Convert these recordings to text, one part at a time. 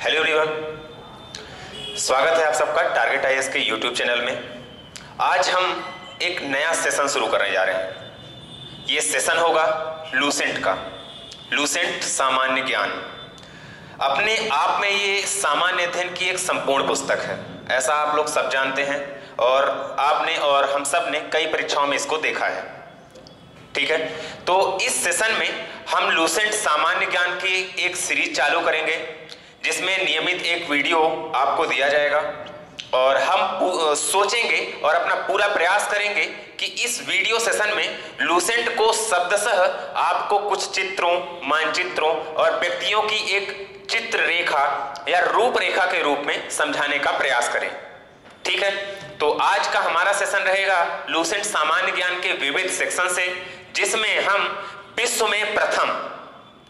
Hello everyone स्वागत है आप सबका टारगेट आईएएस के यूट्यूब चैनल में आज हम एक नया सेशन शुरू करने जा रहे हैं ये सेशन होगा लूसेंट का लूसेंट सामान्य ज्ञान अपने आप में ये सामान्य अध्ययन की एक संपूर्ण पुस्तक है ऐसा आप लोग सब जानते हैं और आपने और हम सब ने कई परीक्षाओं में इसको देखा है ठीक है तो इस सेशन में हम लूसेंट सामान्य ज्ञान की एक सीरीज चालू करेंगे जिसमें नियमित एक वीडियो आपको दिया जाएगा और हम सोचेंगे और अपना पूरा प्रयास करेंगे कि इस वीडियो सेशन में लूसेंट को शब्दशः आपको कुछ चित्रों मानचित्रों और व्यक्तियों की एक चित्र रेखा या रूप रेखा के रूप में समझाने का प्रयास करें ठीक है तो आज का हमारा सेशन रहेगा लूसेंट सामान्य ज्ञान के विविध सेक्शन से जिसमें हम विश्व में प्रथम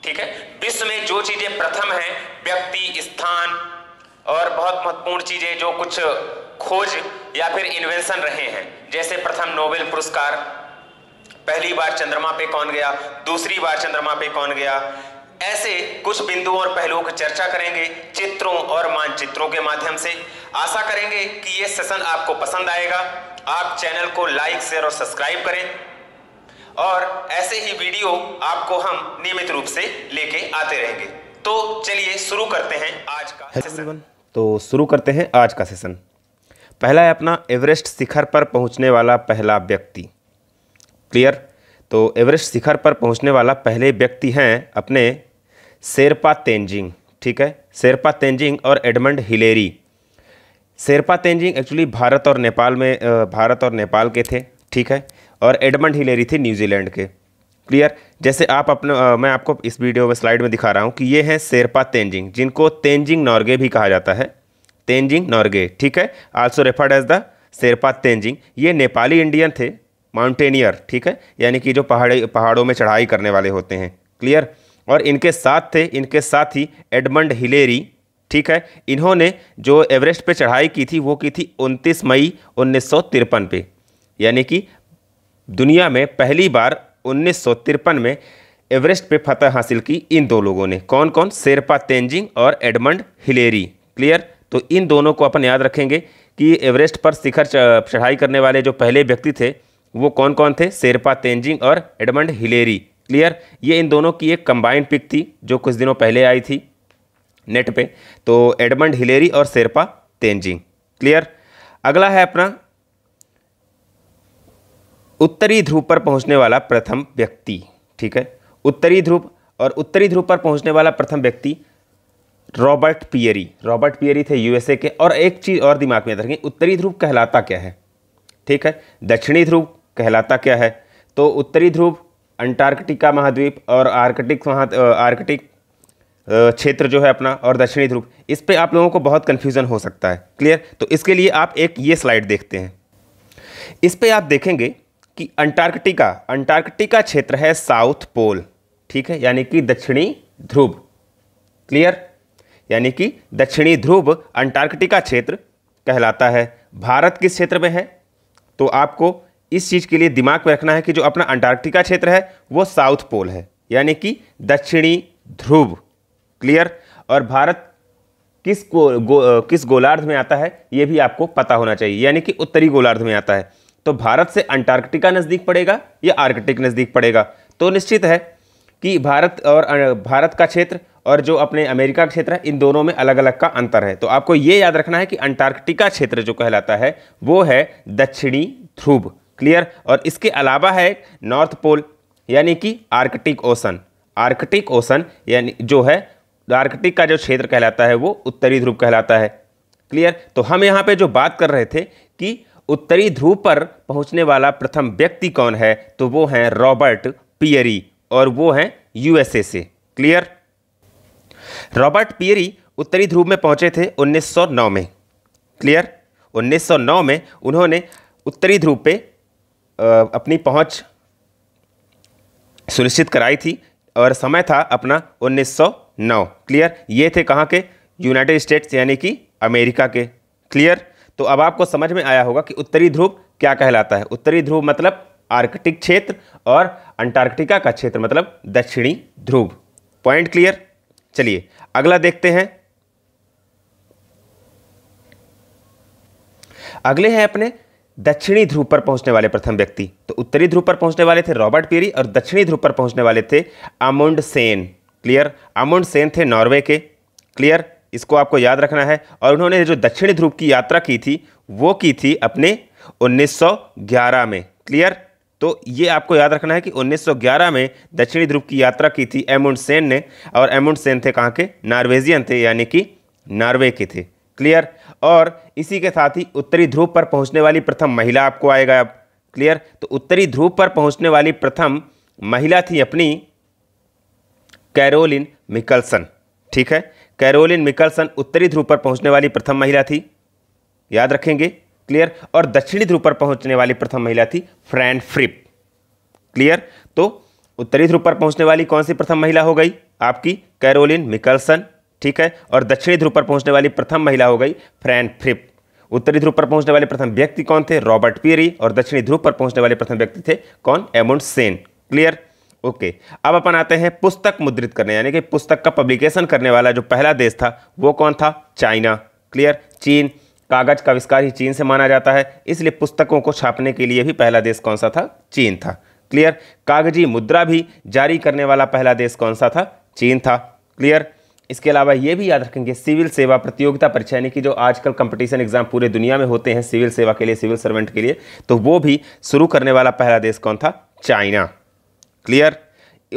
ठीक है विश्व में जो चीजें प्रथम है व्यक्ति स्थान और बहुत महत्वपूर्ण चीजें जो कुछ खोज या फिर इन्वेंशन रहे हैं जैसे प्रथम नोबेल पुरस्कार पहली बार चंद्रमा पे कौन गया दूसरी बार चंद्रमा पे कौन गया ऐसे कुछ बिंदुओं और पहलुओं की चर्चा करेंगे चित्रों और मानचित्रों के माध्यम से आशा करेंगे कि ये सेशन आपको पसंद आएगा आप चैनल को लाइक शेयर और सब्सक्राइब करें और ऐसे ही वीडियो आपको हम नियमित रूप से लेके आते रहेंगे तो चलिए शुरू करते हैं आज का सेशन तो शुरू करते हैं आज का सेशन पहला है अपना एवरेस्ट शिखर पर पहुंचने वाला पहला व्यक्ति क्लियर तो एवरेस्ट शिखर पर पहुंचने वाला पहले व्यक्ति हैं अपने शेरपा तेंजिंग ठीक है शेरपा तेंजिंग और Edmund Hillary Sherpa Tenzing actually Bharat और नेपाल में भारत और नेपाल के थे ठीक है और एडमंड हिलेरी थे न्यूजीलैंड के क्लियर जैसे आप अपने आ, मैं आपको इस वीडियो में स्लाइड में दिखा रहा हूँ कि ये हैं शेरपा तेंजिंग जिनको तेंजिंग नॉर्गे भी कहा जाता है तेंजिंग नॉर्गे ठीक है also referred as the Sherpa Tenzing ये नेपाली इंडियन थे माउंटेनियर ठीक है यानी कि जो पहाड़ी पहाड़ों में चढ़ाई करने वाले होते हैं क्लियर और इनके साथ थे इनके साथ ही एडमंड हिलेरी ठीक है इन्होंने जो एवरेस्ट पे चढ़ाई की थी वो की थी 29 मई उन्नीस पे यानी कि दुनिया में पहली बार उन्नीस में एवरेस्ट पे फतह हासिल की इन दो लोगों ने कौन कौन शेरपा तेंजिंग और एडमंड हिलेरी क्लियर तो इन दोनों को अपन याद रखेंगे कि एवरेस्ट पर शिखर चढ़ाई करने वाले जो पहले व्यक्ति थे वो कौन कौन थे शेरपा तेंजिंग और एडमंड हिलेरी क्लियर ये इन दोनों की एक कंबाइंड पिक थी जो कुछ दिनों पहले आई थी नेट पे तो एडमंड हिलेरी और शेरपा तेंजिंग क्लियर अगला है अपना उत्तरी ध्रुव पर पहुंचने वाला प्रथम व्यक्ति ठीक है उत्तरी ध्रुव और उत्तरी ध्रुव पर पहुंचने वाला प्रथम व्यक्ति रॉबर्ट पियरी रॉबर्ट पियरी थे यूएसए के और एक चीज़ और दिमाग में रखें उत्तरी ध्रुव कहलाता क्या है ठीक है दक्षिणी ध्रुव कहलाता क्या है तो उत्तरी ध्रुव अंटार्कटिका महाद्वीप और आर्कटिक महा आर्कटिक क्षेत्र जो है अपना और दक्षिणी ध्रुव इस पर आप लोगों को बहुत कन्फ्यूज़न हो सकता है क्लियर तो इसके लिए आप एक ये स्लाइड देखते हैं इस पर आप देखेंगे कि अंटार्कटिका अंटार्कटिका क्षेत्र है साउथ पोल ठीक है यानी कि दक्षिणी ध्रुव क्लियर यानी कि दक्षिणी ध्रुव अंटार्कटिका क्षेत्र कहलाता है भारत किस क्षेत्र में है तो आपको इस चीज़ के लिए दिमाग में रखना है कि जो अपना अंटार्कटिका क्षेत्र है वो साउथ पोल है यानी कि दक्षिणी ध्रुव क्लियर और भारत किस को गो किस गोलार्ध में आता है ये भी आपको पता होना चाहिए यानी कि उत्तरी गोलार्ध में आता है तो भारत से अंटार्कटिका नज़दीक पड़ेगा या आर्कटिक नज़दीक पड़ेगा तो निश्चित है कि भारत और भारत का क्षेत्र और जो अपने अमेरिका का क्षेत्र है इन दोनों में अलग अलग का अंतर है तो आपको ये याद रखना है कि अंटार्कटिका क्षेत्र जो कहलाता है वो है दक्षिणी ध्रुव क्लियर और इसके अलावा है नॉर्थ पोल यानी कि आर्कटिक ओसन आर्कटिक ओसन यानी जो है आर्कटिक का जो क्षेत्र कहलाता है वो उत्तरी ध्रुव कहलाता है क्लियर तो हम यहाँ पे जो बात कर रहे थे कि उत्तरी ध्रुव पर पहुंचने वाला प्रथम व्यक्ति कौन है तो वो हैं रॉबर्ट पियरी और वो हैं यूएसए से क्लियर रॉबर्ट पियरी उत्तरी ध्रुव में पहुंचे थे 1909 में क्लियर 1909 में उन्होंने उत्तरी ध्रुव पे अपनी पहुंच सुनिश्चित कराई थी और समय था अपना 1909 क्लियर ये थे कहाँ के यूनाइटेड स्टेट्स यानी कि अमेरिका के क्लियर तो अब आपको समझ में आया होगा कि उत्तरी ध्रुव क्या कहलाता है उत्तरी ध्रुव मतलब आर्कटिक क्षेत्र और अंटार्कटिका का क्षेत्र मतलब दक्षिणी ध्रुव पॉइंट क्लियर चलिए अगला देखते हैं अगले हैं अपने दक्षिणी ध्रुव पर पहुंचने वाले प्रथम व्यक्ति तो उत्तरी ध्रुव पर पहुंचने वाले थे रॉबर्ट पीरी और दक्षिणी ध्रुव पर पहुंचने वाले थे Amundsen clear Amundsen थे नॉर्वे के क्लियर इसको आपको याद रखना है और उन्होंने जो दक्षिणी ध्रुव की यात्रा की थी वो की थी अपने 1911 में क्लियर तो ये आपको याद रखना है कि 1911 में दक्षिणी ध्रुव की यात्रा की थी एमुंड सेन ने और एमुंड सेन थे कहाँ के नॉर्वेजियन थे यानी कि नॉर्वे के थे क्लियर और इसी के साथ ही उत्तरी ध्रुव पर पहुंचने वाली प्रथम महिला आपको आएगा अब क्लियर तो उत्तरी ध्रुव पर पहुंचने वाली प्रथम महिला थी अपनी कैरोलिन मिकलसन ठीक है कैरोलिन मिकलसन उत्तरी ध्रुव पर पहुंचने वाली प्रथम महिला थी याद रखेंगे क्लियर और दक्षिणी ध्रुव पर पहुंचने वाली प्रथम महिला थी फ्रैन फ्रिप क्लियर तो उत्तरी ध्रुव पर पहुंचने वाली कौन सी प्रथम महिला हो गई आपकी कैरोलिन मिकलसन ठीक है और दक्षिणी ध्रुव पर पहुंचने वाली प्रथम महिला हो गई फ्रैन फ्रिप उत्तरी ध्रुव पर पहुंचने वाले प्रथम व्यक्ति कौन थे रॉबर्ट पीरी और दक्षिणी ध्रुव पर पहुंचने वाले प्रथम व्यक्ति थे कौन एमुंड सेन क्लियर ओके अब अपन आते हैं पुस्तक मुद्रित करने यानी कि पुस्तक का पब्लिकेशन करने वाला जो पहला देश था वो कौन था चाइना क्लियर चीन कागज का आविष्कार ही चीन से माना जाता है इसलिए पुस्तकों को छापने के लिए भी पहला देश कौन सा था चीन था क्लियर कागजी मुद्रा भी जारी करने वाला पहला देश कौन सा था चीन था क्लियर इसके अलावा ये भी याद रखेंगे सिविल सेवा प्रतियोगिता परीक्षा यानी कि जो आजकल कंपटीशन एग्जाम पूरे दुनिया में होते हैं सिविल सेवा के लिए सिविल सर्वेंट के लिए तो वो भी शुरू करने वाला पहला देश कौन था चाइना क्लियर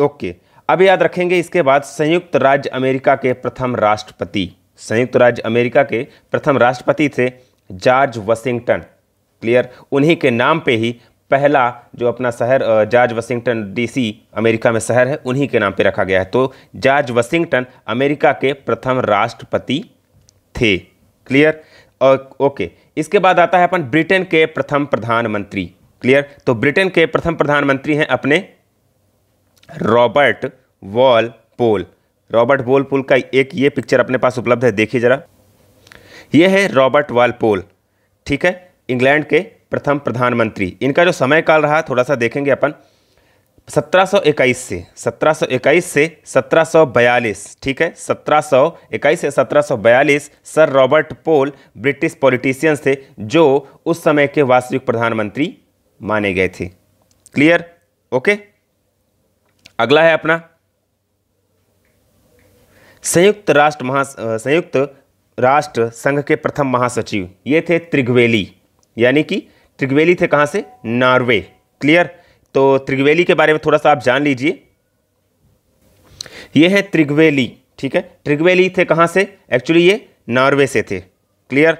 ओके अब याद रखेंगे इसके बाद संयुक्त राज्य अमेरिका के प्रथम राष्ट्रपति संयुक्त राज्य अमेरिका के प्रथम राष्ट्रपति थे जॉर्ज वाशिंगटन क्लियर उन्हीं के नाम पे ही पहला जो अपना शहर जॉर्ज वाशिंगटन डीसी अमेरिका में शहर है उन्हीं के नाम पे रखा गया है तो जॉर्ज वाशिंगटन अमेरिका के प्रथम राष्ट्रपति थे क्लियर और ओके इसके बाद आता है अपन ब्रिटेन के प्रथम प्रधानमंत्री क्लियर तो ब्रिटेन के प्रथम प्रधानमंत्री हैं अपने Robert Walpole Robert Walpole का एक ये पिक्चर अपने पास उपलब्ध है देखिए ज़रा ये है रॉबर्ट वॉल पोल ठीक है इंग्लैंड के प्रथम प्रधानमंत्री इनका जो समय काल रहा थोड़ा सा देखेंगे अपन 1721 से 1721 से 1742 ठीक है 1721 से 1742 Sir Robert Pole British politicians थे जो उस समय के वास्तविक प्रधानमंत्री माने गए थे क्लियर ओके अगला है अपना संयुक्त राष्ट्र महा संयुक्त राष्ट्र संघ के प्रथम महासचिव ये थे त्रिगवेली यानी कि त्रिग्वेली थे कहाँ से नॉर्वे क्लियर तो त्रिग्वेली के बारे में थोड़ा सा आप जान लीजिए ये है त्रिग्वेली ठीक है त्रिग्वेली थे कहाँ से एक्चुअली ये नॉर्वे से थे क्लियर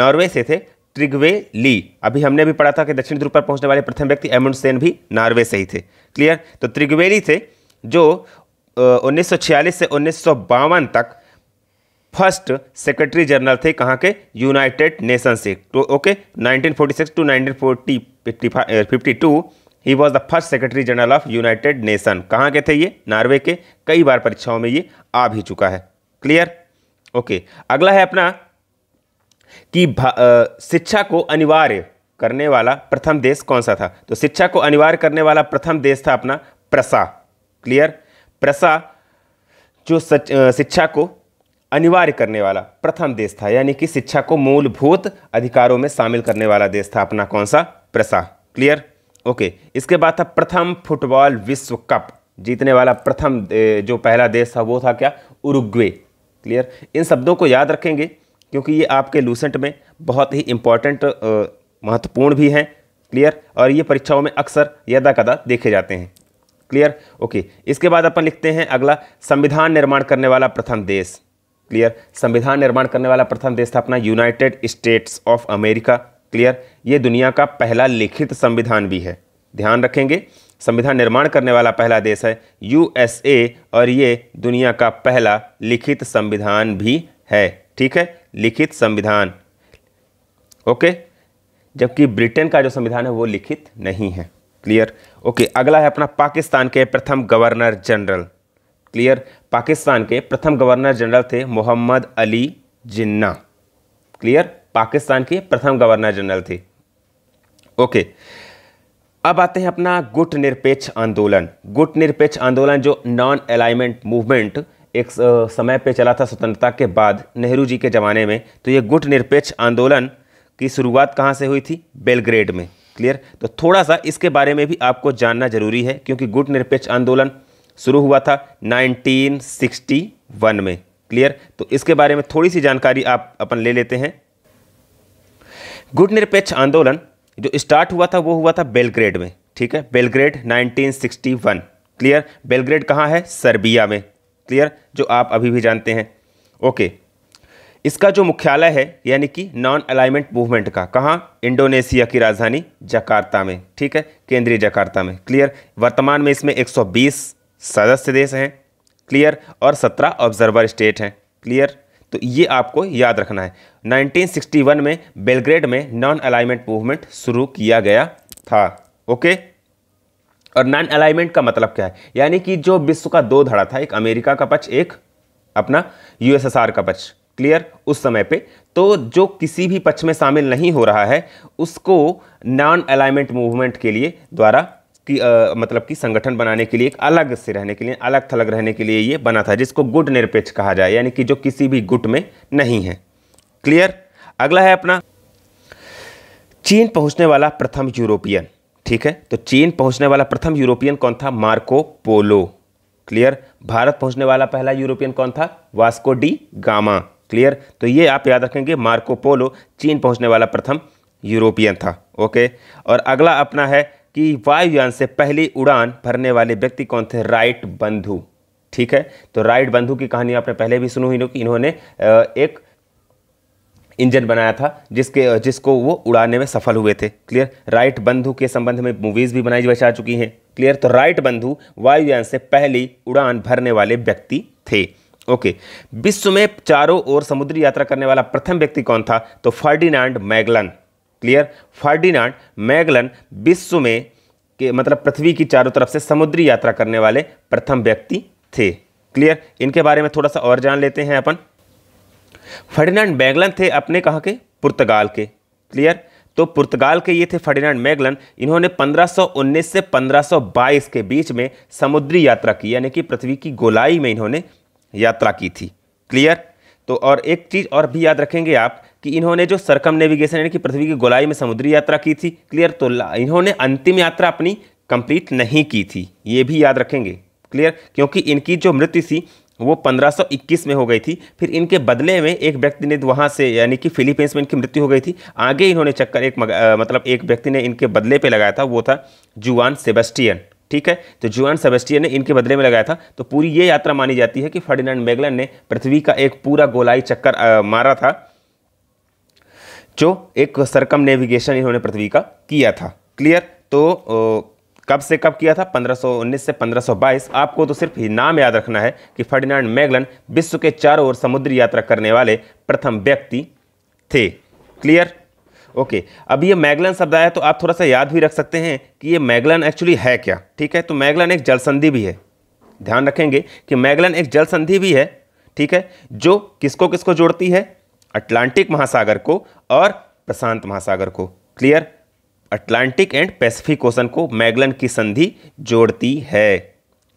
नॉर्वे से थे ट्रिगवे ली अभी हमने भी पढ़ा था कि दक्षिण ध्रुव पर पहुंचने वाले प्रथम व्यक्ति एमुंडसेन भी नॉर्वे से ही थे क्लियर तो त्रिगवेली थे जो उन्नीस से उन्नीस तक फर्स्ट सेक्रेटरी जनरल थे कहाँ के यूनाइटेड नेशन से तो okay 1946 to 1940 52 he was the first secretary general of United Nation कहाँ के थे ये नॉर्वे के कई बार परीक्षाओं में ये आ भी चुका है क्लियर ओके अगला है अपना कि शिक्षा को अनिवार्य करने वाला प्रथम देश कौन सा था तो शिक्षा को अनिवार्य करने वाला प्रथम देश था अपना प्रसा क्लियर प्रसा जो शिक्षा को अनिवार्य करने वाला प्रथम देश था यानी कि शिक्षा को मूलभूत अधिकारों में शामिल करने वाला देश था अपना कौन सा प्रसा क्लियर ओके इसके बाद था प्रथम फुटबॉल विश्व कप जीतने वाला प्रथम जो पहला देश था वो था क्या उरुग्वे क्लियर इन शब्दों को याद रखेंगे क्योंकि ये आपके लूसेंट में बहुत ही इम्पॉर्टेंट महत्वपूर्ण भी हैं क्लियर और ये परीक्षाओं में अक्सर यदा कदा देखे जाते हैं क्लियर ओके इसके बाद अपन लिखते हैं अगला संविधान निर्माण करने वाला प्रथम देश क्लियर संविधान निर्माण करने वाला प्रथम देश था अपना United States of America clear ये दुनिया का पहला लिखित संविधान भी है ध्यान रखेंगे संविधान निर्माण करने वाला पहला देश है यूएसए और ये दुनिया का पहला लिखित संविधान भी है ठीक है लिखित संविधान ओके जबकि ब्रिटेन का जो संविधान है वो लिखित नहीं है क्लियर ओके अगला है अपना पाकिस्तान के प्रथम गवर्नर जनरल क्लियर पाकिस्तान के प्रथम गवर्नर जनरल थे मोहम्मद अली जिन्ना क्लियर पाकिस्तान के प्रथम गवर्नर जनरल थे ओके अब आते हैं अपना गुट निरपेक्ष आंदोलन गुट निरपेक्ष आंदोलन जो नॉन अलाइनमेंट मूवमेंट एक समय पे चला था स्वतंत्रता के बाद नेहरू जी के ज़माने में तो ये गुट निरपेक्ष आंदोलन की शुरुआत कहाँ से हुई थी बेलग्रेड में क्लियर तो थोड़ा सा इसके बारे में भी आपको जानना जरूरी है क्योंकि गुट निरपेक्ष आंदोलन शुरू हुआ था 1961 में क्लियर तो इसके बारे में थोड़ी सी जानकारी आप अपन ले लेते हैं गुट निरपेक्ष आंदोलन जो स्टार्ट हुआ था वो हुआ था बेलग्रेड में ठीक है बेलग्रेड 1961 क्लियर बेलग्रेड कहाँ है सर्बिया में क्लियर जो आप अभी भी जानते हैं ओके इसका जो मुख्यालय है यानी कि नॉन अलाइनमेंट मूवमेंट का कहाँ इंडोनेशिया की राजधानी जकार्ता में ठीक है केंद्रीय जकार्ता में क्लियर वर्तमान में इसमें 120 सदस्य देश हैं क्लियर और 17 ऑब्जर्वर स्टेट हैं क्लियर तो ये आपको याद रखना है 1961 में बेलग्रेड में नॉन अलाइनमेंट मूवमेंट शुरू किया गया था ओके और नॉन अलाइनमेंट का मतलब क्या है यानी कि जो विश्व का दो धड़ा था एक अमेरिका का पक्ष एक अपना यूएसएसआर का पक्ष क्लियर उस समय पे तो जो किसी भी पक्ष में शामिल नहीं हो रहा है उसको नॉन अलाइनमेंट मूवमेंट के लिए द्वारा कि आ, मतलब कि संगठन बनाने के लिए एक अलग से रहने के लिए अलग थलग रहने के लिए ये बना था जिसको गुट निरपेक्ष कहा जाए यानी कि जो किसी भी गुट में नहीं है क्लियर अगला है अपना चीन पहुंचने वाला प्रथम यूरोपियन ठीक है तो चीन पहुंचने वाला प्रथम यूरोपियन कौन था मार्को पोलो क्लियर भारत पहुंचने वाला पहला यूरोपियन कौन था वास्को डी गामा क्लियर तो ये आप याद रखेंगे मार्को पोलो चीन पहुंचने वाला प्रथम यूरोपियन था ओके और अगला अपना है कि वायुयान से पहली उड़ान भरने वाले व्यक्ति कौन थे राइट बंधु ठीक है तो राइट बंधु की कहानी आपने पहले भी सुनी हुई इन्होंने एक इंजन बनाया था जिसके जिसको वो उड़ाने में सफल हुए थे क्लियर राइट बंधु के संबंध में मूवीज़ भी बनाई जा चुकी हैं क्लियर तो राइट बंधु वायुयान से पहली उड़ान भरने वाले व्यक्ति थे ओके विश्व में चारों ओर समुद्री यात्रा करने वाला प्रथम व्यक्ति कौन था तो Ferdinand Magellan clear Ferdinand Magellan विश्व में के मतलब पृथ्वी की चारों तरफ से समुद्री यात्रा करने वाले प्रथम व्यक्ति थे क्लियर इनके बारे में थोड़ा सा और जान लेते हैं अपन फर्डिनेंड मैगलन थे अपने कहाँ के पुर्तगाल के क्लियर तो पुर्तगाल के ये थे फर्डिनेंड मैगलन इन्होंने 1519 से 1522 के बीच में समुद्री यात्रा की यानी कि पृथ्वी की गोलाई में इन्होंने यात्रा की थी क्लियर तो और एक चीज़ और भी याद रखेंगे आप कि इन्होंने जो सरकम नेविगेशन यानी कि पृथ्वी की गोलाई में समुद्री यात्रा की थी क्लियर तो इन्होंने अंतिम यात्रा अपनी कंप्लीट नहीं की थी ये भी याद रखेंगे क्लियर क्योंकि इनकी जो मृत्यु थी वो 1521 में हो गई थी फिर इनके बदले में एक व्यक्ति ने वहाँ से यानी कि फिलीपींस में इनकी मृत्यु हो गई थी आगे इन्होंने चक्कर एक आ, मतलब एक व्यक्ति ने इनके बदले पे लगाया था वो था जुआन सेबेस्टियन ठीक है तो जुआन सेबेस्टियन ने इनके बदले में लगाया था तो पूरी ये यात्रा मानी जाती है कि फर्डिनेंड मेगलन ने पृथ्वी का एक पूरा गोलाई चक्कर आ, मारा था जो एक सरकम नेविगेशन इन्होंने पृथ्वी का किया था क्लियर तो कब से कब किया था 1519 से 1522 आपको तो सिर्फ ही नाम याद रखना है कि फर्डिनांड मैगलन विश्व के चारों ओर समुद्री यात्रा करने वाले प्रथम व्यक्ति थे क्लियर ओके okay. अब ये मैगलन शब्द आया तो आप थोड़ा सा याद भी रख सकते हैं कि ये मैगलन एक्चुअली है क्या ठीक है तो मैगलन एक जलसंधि भी है ध्यान रखेंगे कि मैगलन एक जलसंधि भी है ठीक है जो किसको किसको जोड़ती है अटलांटिक महासागर को और प्रशांत महासागर को clear Atlantic and Pacific ocean को मैगलन की संधि जोड़ती है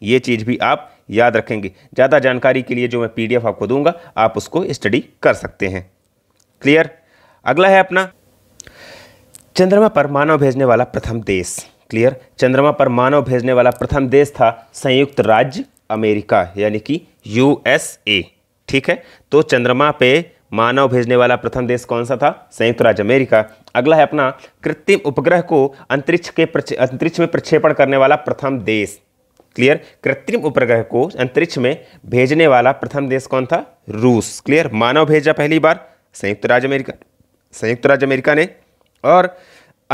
ये चीज़ भी आप याद रखेंगे ज़्यादा जानकारी के लिए जो मैं पीडीएफ आपको दूंगा आप उसको स्टडी कर सकते हैं क्लियर अगला है अपना चंद्रमा पर मानव भेजने वाला प्रथम देश क्लियर चंद्रमा पर मानव भेजने वाला प्रथम देश था संयुक्त राज्य अमेरिका यानी कि यूएसए ठीक है तो चंद्रमा पे मानव भेजने वाला प्रथम देश कौन सा था संयुक्त राज्य अमेरिका अगला है अपना कृत्रिम उपग्रह को अंतरिक्ष के अंतरिक्ष में प्रक्षेपण करने वाला प्रथम देश क्लियर कृत्रिम उपग्रह को अंतरिक्ष में भेजने वाला प्रथम देश कौन था रूस क्लियर मानव भेजा पहली बार संयुक्त राज्य अमेरिका संयुक्त राज्य अमेरिका ने और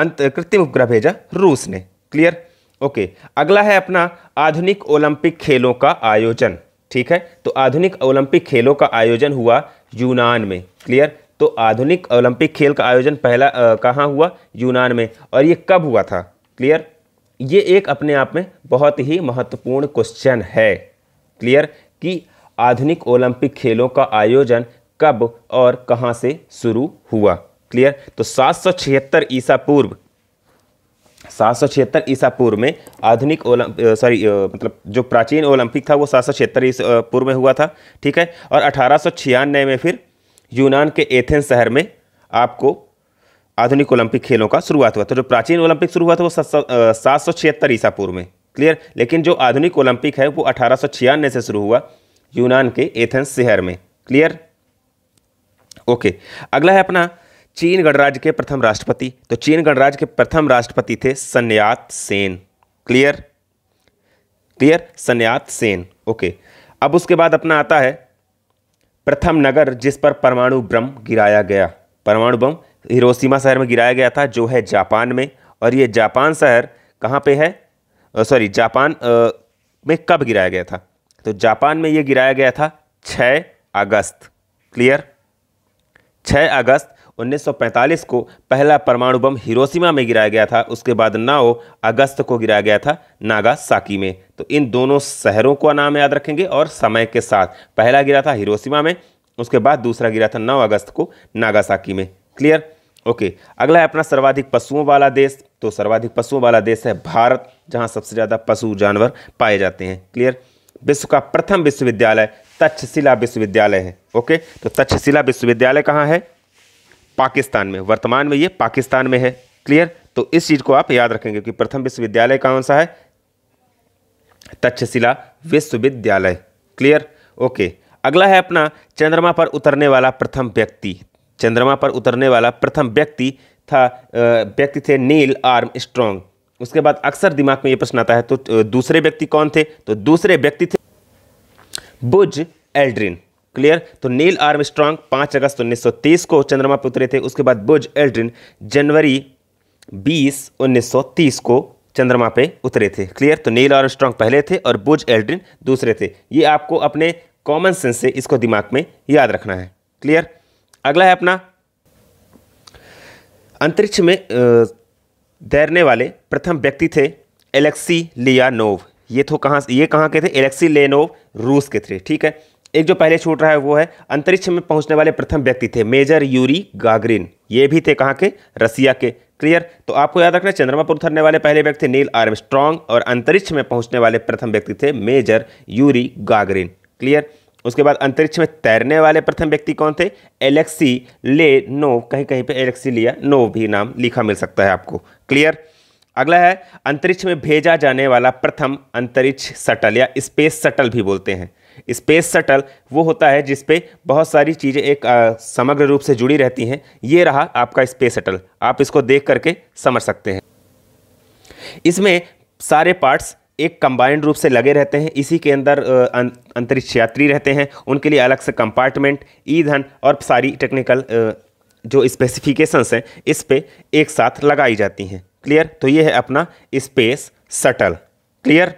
अंत कृत्रिम उपग्रह भेजा रूस ने क्लियर ओके अगला है अपना आधुनिक ओलंपिक खेलों का आयोजन ठीक है तो आधुनिक ओलंपिक खेलों का आयोजन हुआ यूनान में क्लियर तो आधुनिक ओलंपिक खेल का आयोजन पहला कहाँ हुआ यूनान में और ये कब हुआ था क्लियर ये एक अपने आप में बहुत ही महत्वपूर्ण क्वेश्चन है क्लियर कि आधुनिक ओलंपिक खेलों का आयोजन कब और कहाँ से शुरू हुआ क्लियर तो सात ईसा पूर्व सात ईसा पूर्व में आधुनिक ओलंप सॉरी मतलब जो प्राचीन ओलंपिक था वो सात ईसा पूर्व में हुआ था ठीक है और अठारह में फिर यूनान के एथेंस शहर में आपको आधुनिक ओलंपिक खेलों का शुरुआत हुआ था तो जो प्राचीन ओलंपिक शुरू हुआ था वो सात सौ छिहत्तर ईसा पूर्व में क्लियर लेकिन जो आधुनिक ओलंपिक है वो अठारह से शुरू हुआ यूनान के एथेंस शहर में क्लियर ओके अगला है अपना चीन गणराज्य के प्रथम राष्ट्रपति तो चीन गणराज्य के प्रथम राष्ट्रपति थे Sun Yat Sen clear clear Sun Yat Sen okay अब उसके बाद अपना आता है प्रथम नगर जिस पर परमाणु ब्रह्म गिराया गया परमाणु बम हिरोशिमा शहर में गिराया गया था जो है जापान में और ये जापान शहर कहाँ पे है सॉरी जापान आ, में कब गिराया गया था तो जापान में ये गिराया गया था 6 अगस्त क्लियर 6 अगस्त 1945 को पहला परमाणु बम हिरोशिमा में गिराया गया था उसके बाद नाओ अगस्त को गिराया गया था नागासाकी में तो इन दोनों शहरों का नाम याद रखेंगे और समय के साथ पहला गिरा था हिरोशिमा में उसके बाद दूसरा गिरा था नौ अगस्त को नागासाकी में क्लियर ओके अगला है अपना सर्वाधिक पशुओं वाला देश तो सर्वाधिक पशुओं वाला देश है भारत जहाँ सबसे ज़्यादा पशु जानवर पाए जाते हैं क्लियर विश्व का प्रथम विश्वविद्यालय तक्षशिला विश्वविद्यालय है ओके तो तक्षशिला विश्वविद्यालय कहाँ है पाकिस्तान में वर्तमान में ये पाकिस्तान में है क्लियर तो इस चीज़ को आप याद रखेंगे कि प्रथम विश्वविद्यालय कौन सा है तक्षशिला विश्वविद्यालय क्लियर ओके अगला है अपना चंद्रमा पर उतरने वाला प्रथम व्यक्ति चंद्रमा पर उतरने वाला प्रथम व्यक्ति था व्यक्ति थे नील आर्म स्ट्रॉन्ग उसके बाद अक्सर दिमाग में ये प्रश्न आता है तो दूसरे व्यक्ति कौन थे तो दूसरे व्यक्ति थे बुज एल्ड्रिन क्लियर तो नील आर्म स्ट्रांग पाँच अगस्त उन्नीस सौ तीस को चंद्रमा पे उतरे थे उसके बाद बुज एल्ड्रिन जनवरी बीस उन्नीस सौ तीस को चंद्रमा पे उतरे थे क्लियर तो नील आर्म स्ट्रांग पहले थे और बुज एल्ड्रिन दूसरे थे ये आपको अपने कॉमन सेंस से इसको दिमाग में याद रखना है क्लियर अगला है अपना अंतरिक्ष में तैरने वाले प्रथम व्यक्ति थे एलेक्सी लियानोव ये तो कहाँ ये कहाँ के थे एलेक्सी लेनोव रूस के थे ठीक है एक जो पहले छूट रहा है वो है अंतरिक्ष में पहुंचने वाले प्रथम व्यक्ति थे मेजर यूरी गागरिन ये भी थे कहाँ के रसिया के क्लियर तो आपको याद रखना चंद्रमा पर उतरने वाले पहले व्यक्ति नील स्ट्रॉन्ग और अंतरिक्ष में पहुंचने वाले प्रथम व्यक्ति थे मेजर यूरी गागरिन क्लियर उसके बाद अंतरिक्ष में तैरने वाले प्रथम व्यक्ति कौन थे एलेक्सी ले नो कहीं कहीं पे एलेक्सी लिया नो भी नाम लिखा मिल सकता है आपको क्लियर अगला है अंतरिक्ष में भेजा जाने वाला प्रथम अंतरिक्ष सटल या स्पेस सटल भी बोलते हैं स्पेस शटल वो होता है जिसपे बहुत सारी चीज़ें एक आ, समग्र रूप से जुड़ी रहती हैं ये रहा आपका स्पेस शटल आप इसको देख करके समझ सकते हैं इसमें सारे पार्ट्स एक कंबाइंड रूप से लगे रहते हैं इसी के अंदर अं, अंतरिक्ष यात्री रहते हैं उनके लिए अलग से कंपार्टमेंट ईंधन और सारी टेक्निकल जो स्पेसिफिकेशंस हैं इस पर एक साथ लगाई जाती हैं क्लियर तो ये है अपना स्पेस सटल क्लियर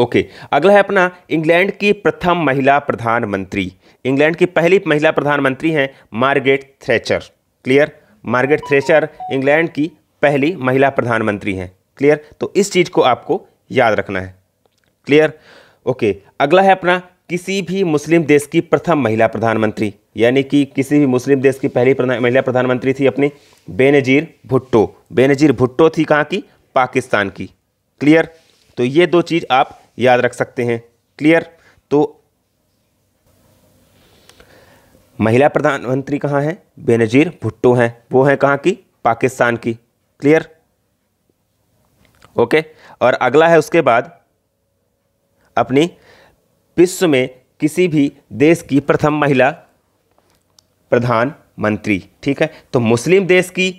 ओके अगला है अपना इंग्लैंड की प्रथम महिला प्रधानमंत्री इंग्लैंड की पहली महिला प्रधानमंत्री हैं Margaret Thatcher clear Margaret Thatcher England की पहली महिला प्रधानमंत्री हैं क्लियर तो इस चीज़ को आपको याद रखना है क्लियर ओके अगला है अपना किसी भी मुस्लिम देश की प्रथम महिला प्रधानमंत्री यानी कि किसी भी मुस्लिम देश की पहली प्रधान, महिला प्रधानमंत्री थी अपनी बेनजीर भुट्टो बेनजीर भुट्टो थी कहाँ की पाकिस्तान की क्लियर तो ये दो चीज़ आप याद रख सकते हैं क्लियर तो महिला प्रधानमंत्री कहाँ हैं बेनजीर भुट्टो हैं वो हैं कहाँ की पाकिस्तान की क्लियर ओके और अगला है उसके बाद अपनी विश्व में किसी भी देश की प्रथम महिला प्रधानमंत्री ठीक है तो मुस्लिम देश की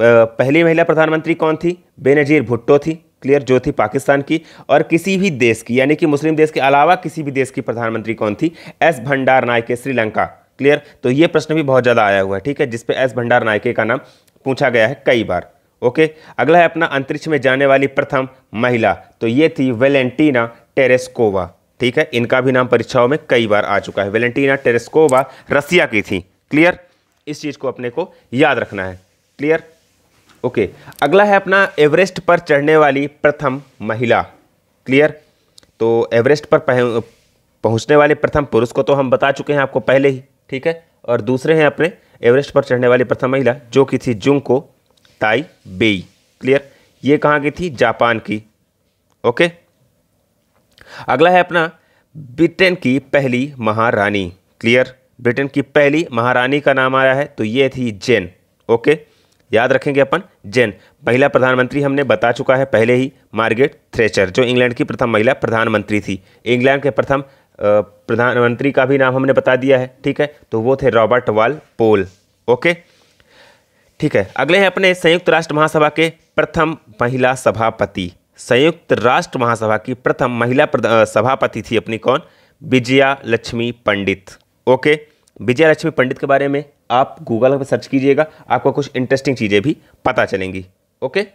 पहली महिला प्रधानमंत्री कौन थी बेनजीर भुट्टो थी क्लियर जो थी पाकिस्तान की और किसी भी देश की यानी कि मुस्लिम देश के अलावा किसी भी देश की प्रधानमंत्री कौन थी S Bandaranaike Sri Lanka clear तो ये प्रश्न भी बहुत ज़्यादा आया हुआ है ठीक है जिसपे एस भंडार नायके का नाम पूछा गया है कई बार ओके अगला है अपना अंतरिक्ष में जाने वाली प्रथम महिला तो ये थी वेलेंटीना टेरेस्कोवा ठीक है इनका भी नाम परीक्षाओं में कई बार आ चुका है वेलेंटीना टेरेस्कोवा रसिया की थी क्लियर इस चीज़ को अपने को याद रखना है क्लियर ओके अगला है अपना एवरेस्ट पर चढ़ने वाली प्रथम महिला क्लियर तो एवरेस्ट पर पहुंचने वाले प्रथम पुरुष को तो हम बता चुके हैं आपको पहले ही ठीक है और दूसरे हैं अपने एवरेस्ट पर चढ़ने वाली प्रथम महिला जो कि थी जुंग को ताई बेई क्लियर ये कहाँ की थी जापान की ओके अगला है अपना ब्रिटेन की पहली महारानी क्लियर ब्रिटेन की पहली महारानी का नाम आया है तो ये थी जेन ओके याद रखेंगे अपन जेन महिला प्रधानमंत्री हमने बता चुका है पहले ही मार्गेट थ्रेचर जो इंग्लैंड की प्रथम महिला प्रधानमंत्री थी इंग्लैंड के प्रथम प्रधानमंत्री का भी नाम हमने बता दिया है ठीक है तो वो थे रॉबर्ट वाल पोल ओके ठीक है अगले हैं अपने संयुक्त राष्ट्र महासभा के प्रथम महिला सभापति संयुक्त राष्ट्र महासभा की प्रथम महिला सभापति थी अपनी कौन विजया लक्ष्मी पंडित ओके विजया लक्ष्मी पंडित के बारे में आप गूगल पर सर्च कीजिएगा आपको कुछ इंटरेस्टिंग चीज़ें भी पता चलेंगी ओके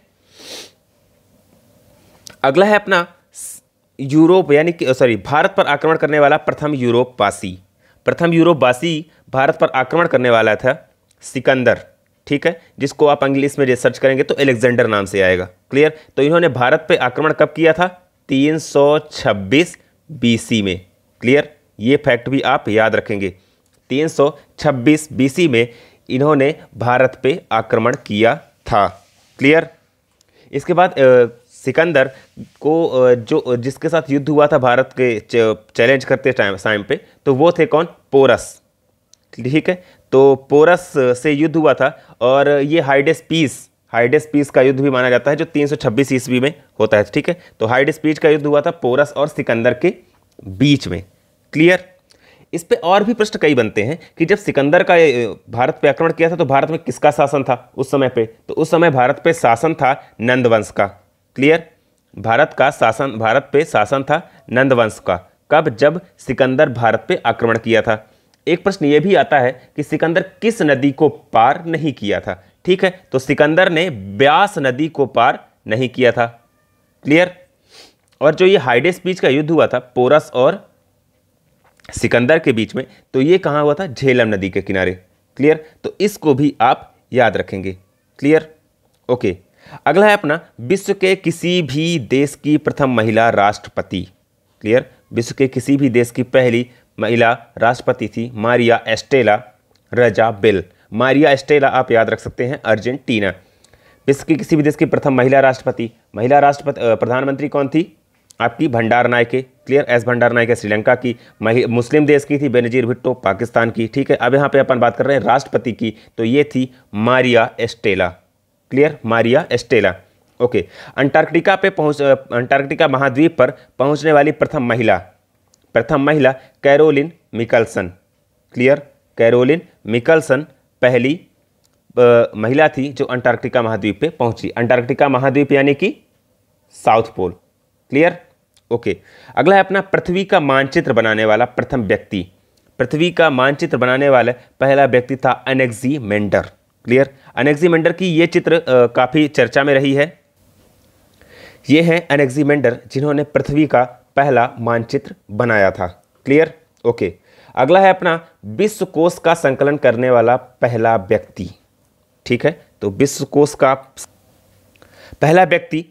अगला है अपना यूरोप यानी कि सॉरी भारत पर आक्रमण करने वाला प्रथम यूरोपवासी प्रथम यूरोपवासी भारत पर आक्रमण करने वाला था सिकंदर ठीक है जिसको आप इंग्लिश में रिसर्च करेंगे तो एलेक्जेंडर नाम से आएगा क्लियर तो इन्होंने भारत पे आक्रमण कब किया था 326 बीसी में क्लियर ये फैक्ट भी आप याद रखेंगे 326 छब्बीस बीसी में इन्होंने भारत पे आक्रमण किया था क्लियर इसके बाद सिकंदर को जो जिसके साथ युद्ध हुआ था भारत के चैलेंज करते टाइम टाइम पे तो वो थे कौन पोरस ठीक है तो पोरस से युद्ध हुआ था और ये हाइडेस पीस हाइडेस पीस का युद्ध भी माना जाता है जो 326 ईस्वी में होता है ठीक है तो हाइडेस पीस का युद्ध हुआ था पोरस और सिकंदर के बीच में क्लियर इस पे और भी प्रश्न कई बनते हैं कि जब सिकंदर का भारत पे आक्रमण किया था तो भारत में किसका शासन था उस समय पे तो उस समय भारत पे शासन था नंदवंश का क्लियर भारत का शासन भारत पे शासन था नंदवंश का कब जब सिकंदर भारत पे आक्रमण किया था एक प्रश्न ये भी आता है कि सिकंदर किस नदी को पार नहीं किया था ठीक है तो सिकंदर ने ब्यास नदी को पार नहीं किया था क्लियर और जो ये हाइडे स्पीच का युद्ध हुआ था पोरस और सिकंदर के बीच में तो ये कहाँ हुआ था झेलम नदी के किनारे क्लियर तो इसको भी आप याद रखेंगे क्लियर ओके अगला है अपना विश्व के किसी भी देश की प्रथम महिला राष्ट्रपति क्लियर विश्व के किसी भी देश की पहली महिला राष्ट्रपति थी मारिया एस्टेला रजा बिल मारिया एस्टेला आप याद रख सकते हैं अर्जेंटीना विश्व की किसी भी देश की प्रथम महिला राष्ट्रपति महिला राष्ट्रपति प्रधानमंत्री कौन थी आपकी Bandaranaike clear S Bandaranaike Sri Lanka की मुस्लिम देश की थी बेनजीर भुट्टो पाकिस्तान की ठीक है अब यहाँ पे अपन बात कर रहे हैं राष्ट्रपति की तो ये थी Maria Estela clear Maria Estela okay Antarctica पे पहुँच अंटार्कटिका महाद्वीप पर पहुँचने वाली प्रथम महिला प्रथम महिला Caroline Mikkelsen clear Caroline Mikkelsen पहली महिला थी जो अंटार्कटिका महाद्वीप पे पहुंची अंटार्कटिका महाद्वीप यानी कि साउथ पोल क्लियर ओके अगला है अपना पृथ्वी का मानचित्र बनाने वाला प्रथम व्यक्ति पृथ्वी का मानचित्र बनाने वाला पहला व्यक्ति था अनेक्जीमेंडर क्लियर अनेक्जीमेंडर की ये चित्र काफ़ी चर्चा में रही है ये हैं अनेक्जीमेंडर जिन्होंने पृथ्वी का पहला मानचित्र बनाया था क्लियर ओके अगला है अपना विश्व कोष का संकलन करने वाला पहला व्यक्ति ठीक है तो विश्व कोष का पहला व्यक्ति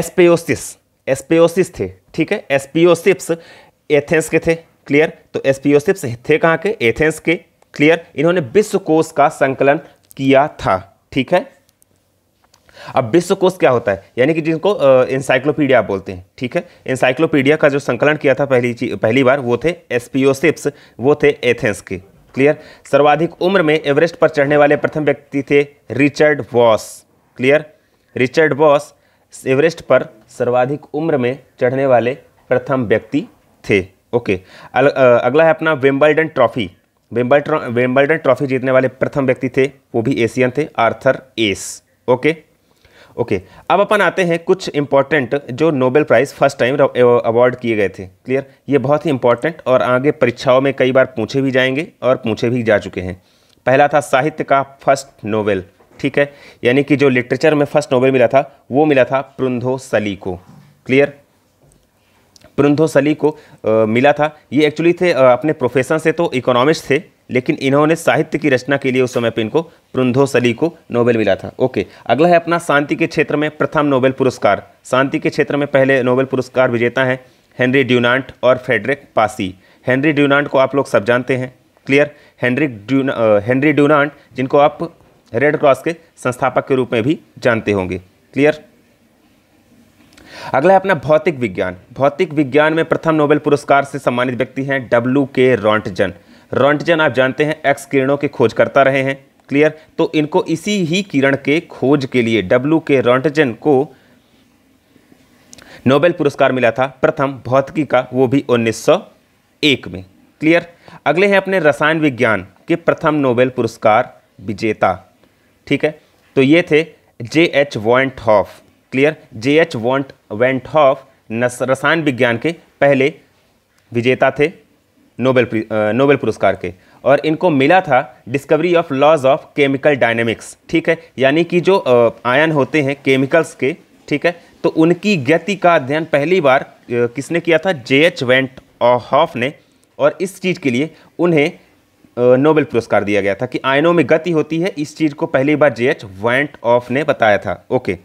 एस्पेयोसिस एसपीओसिस थे ठीक है एसपीओसिप्स एथेंस के थे क्लियर तो एसपीओसिप्स थे कहाँ के एथेंस के क्लियर इन्होंने विश्व कोश का संकलन किया था ठीक है अब विश्व कोश क्या होता है यानी कि जिनको इंसाइक्लोपीडिया बोलते हैं ठीक है इंसाइक्लोपीडिया का जो संकलन किया था पहली पहली बार वो थे एसपीओसिप्स वो थे एथेंस के क्लियर सर्वाधिक उम्र में एवरेस्ट पर चढ़ने वाले प्रथम व्यक्ति थे Richard Voss clear Richard Voss Everest पर सर्वाधिक उम्र में चढ़ने वाले प्रथम व्यक्ति थे ओके अगला है अपना वेम्बल्डन ट्रॉफी वेम्बल वेम्बल्डन ट्रॉफी जीतने वाले प्रथम व्यक्ति थे वो भी एशियन थे आर्थर एस ओके ओके अब अपन आते हैं कुछ इंपॉर्टेंट जो Nobel prize first time award किए गए थे क्लियर ये बहुत ही इंपॉर्टेंट और आगे परीक्षाओं में कई बार पूछे भी जाएंगे और पूछे भी जा चुके हैं पहला था साहित्य का फर्स्ट नोबेल ठीक है यानी कि जो लिटरेचर में फर्स्ट नोबेल मिला था वो मिला था प्रुंधो सली को क्लियर प्रुंधो सली को आ, मिला था ये एक्चुअली थे आ, अपने प्रोफेशन से तो इकोनॉमिस्ट थे लेकिन इन्होंने साहित्य की रचना के लिए उस समय पर इनको प्रुंधो सली को नोबेल मिला था ओके अगला है अपना शांति के क्षेत्र में प्रथम नोबेल पुरस्कार शांति के क्षेत्र में पहले नोबेल पुरस्कार विजेता हैं हेनरी ड्यूनांट और फेडरिक पासी हेनरी ड्यूनांट को आप लोग सब जानते हैं clear Henry Dunant Henry Dunant जिनको आप रेड क्रॉस के संस्थापक के रूप में भी जानते होंगे क्लियर अगला है अपना भौतिक विज्ञान भौतिक विज्ञान में प्रथम नोबेल पुरस्कार से सम्मानित व्यक्ति हैं डब्ल्यू के रॉन्टजन रॉन्टजन आप जानते हैं एक्स किरणों के खोज करता रहे हैं क्लियर तो इनको इसी ही किरण के खोज के लिए डब्ल्यू के रॉन्टजन को नोबेल पुरस्कार मिला था प्रथम भौतिकी का वो भी 1901 में क्लियर अगले हैं अपने रसायन विज्ञान के प्रथम नोबेल पुरस्कार विजेता ठीक है तो ये थे J H van't Hoff clear J H van't van't Hoff रसायन विज्ञान के पहले विजेता थे नोबेल नोबेल पुरस्कार के और इनको मिला था discovery of laws of chemical dynamics ठीक है यानी कि जो आयन होते हैं केमिकल्स के ठीक है तो उनकी गति का अध्ययन पहली बार किसने किया था जे एच वेंट हॉफ ने और इस चीज़ के लिए उन्हें नोबेल पुरस्कार दिया गया था कि आयनों में गति होती है इस चीज़ को पहली बार जे एच वैंट ऑफ ने बताया था ओके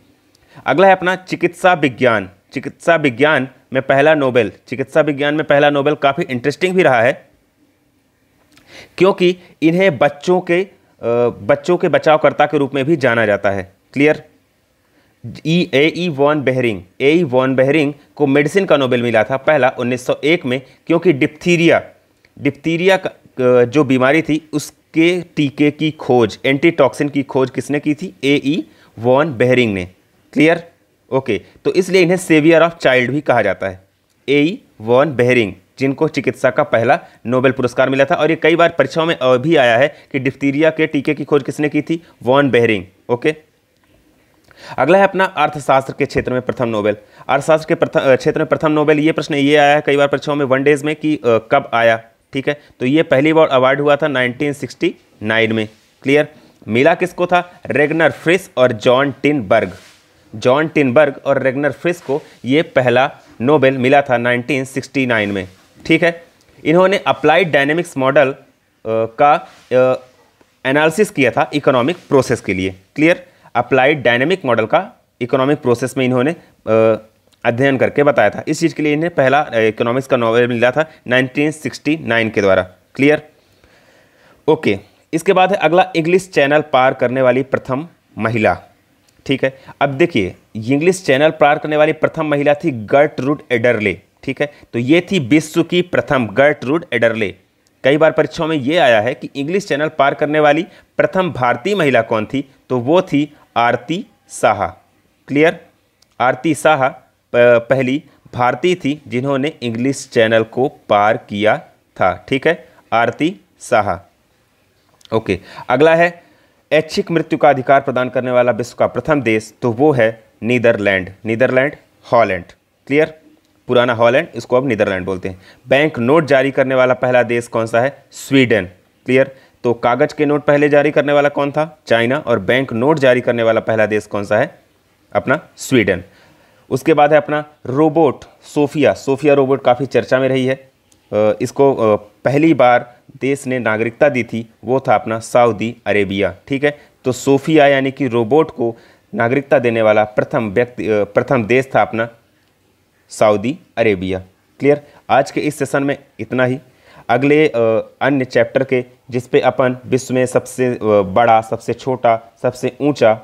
अगला है अपना चिकित्सा विज्ञान चिकित्सा विज्ञान में पहला नोबेल चिकित्सा विज्ञान में पहला नोबेल काफ़ी इंटरेस्टिंग भी रहा है क्योंकि इन्हें बच्चों के बच्चों के बचावकर्ता के रूप में भी जाना जाता है clear E A E von Behring A E von Behring को मेडिसिन का नोबेल मिला था पहला 1901 में क्योंकि डिप्थीरिया डिप्थीरिया का जो बीमारी थी उसके टीके की खोज एंटीटॉक्सिन की खोज किसने की थी A E e, von Behring ने क्लियर ओके तो इसलिए इन्हें सेवियर ऑफ चाइल्ड भी कहा जाता है A E e, von Behring जिनको चिकित्सा का पहला नोबेल पुरस्कार मिला था और ये कई बार परीक्षाओं में भी आया है कि डिफ्थीरिया के टीके की खोज किसने की थी वॉन बेहरिंग ओके अगला है अपना अर्थशास्त्र के क्षेत्र में प्रथम नोबेल अर्थशास्त्र के क्षेत्र में प्रथम नोबेल ये प्रश्न ये आया है कई बार परीक्षाओं में वन डेज में कि कब आया ठीक है तो ये पहली बार अवार्ड हुआ था 1969 में क्लियर मिला किसको था रेगनर फ्रिस और जॉन बर्ग जॉन टिनबर्ग और रेगनर फ्रिस को ये पहला नोबेल मिला था 1969 में ठीक है इन्होंने अप्लाइड डायनेमिक्स मॉडल का एनालिसिस किया था इकोनॉमिक प्रोसेस के लिए क्लियर अप्लाइड डायनेमिक मॉडल का इकोनॉमिक प्रोसेस में इन्होंने अध्ययन करके बताया था इस चीज़ के लिए इन्हें पहला इकोनॉमिक्स का नॉवेल मिला था 1969 के द्वारा क्लियर ओके इसके बाद है अगला इंग्लिश चैनल पार करने वाली प्रथम महिला ठीक है अब देखिए इंग्लिश चैनल पार करने वाली प्रथम महिला थी गर्ट रूट एडरले ठीक है तो ये थी विश्व की प्रथम गर्ट रूट एडरले कई बार परीक्षाओं में ये आया है कि इंग्लिश चैनल पार करने वाली प्रथम भारतीय महिला कौन थी तो वो थी आरती साहा क्लियर आरती साहा पहली भारती थी जिन्होंने इंग्लिश चैनल को पार किया था ठीक है आरती साहा ओके अगला है ऐच्छिक मृत्यु का अधिकार प्रदान करने वाला विश्व का प्रथम देश तो वो है नीदरलैंड नीदरलैंड हॉलैंड क्लियर पुराना हॉलैंड इसको अब नीदरलैंड बोलते हैं बैंक नोट जारी करने वाला पहला देश कौन सा है स्वीडन क्लियर तो कागज के नोट पहले जारी करने वाला कौन था चाइना और बैंक नोट जारी करने वाला पहला देश कौन सा है अपना स्वीडन उसके बाद है अपना रोबोट सोफिया सोफिया रोबोट काफ़ी चर्चा में रही है इसको पहली बार देश ने नागरिकता दी थी वो था अपना सऊदी अरेबिया ठीक है तो सोफिया यानी कि रोबोट को नागरिकता देने वाला प्रथम व्यक्ति प्रथम देश था अपना सऊदी अरेबिया क्लियर आज के इस सेशन में इतना ही अगले अन्य चैप्टर के जिस पे अपन विश्व में सबसे बड़ा सबसे छोटा सबसे ऊंचा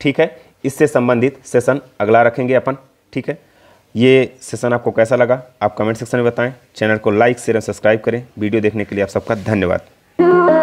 ठीक है इससे संबंधित सेशन अगला रखेंगे अपन ठीक है ये सेशन आपको कैसा लगा आप कमेंट सेक्शन में बताएं चैनल को लाइक शेयर और सब्सक्राइब करें वीडियो देखने के लिए आप सबका धन्यवाद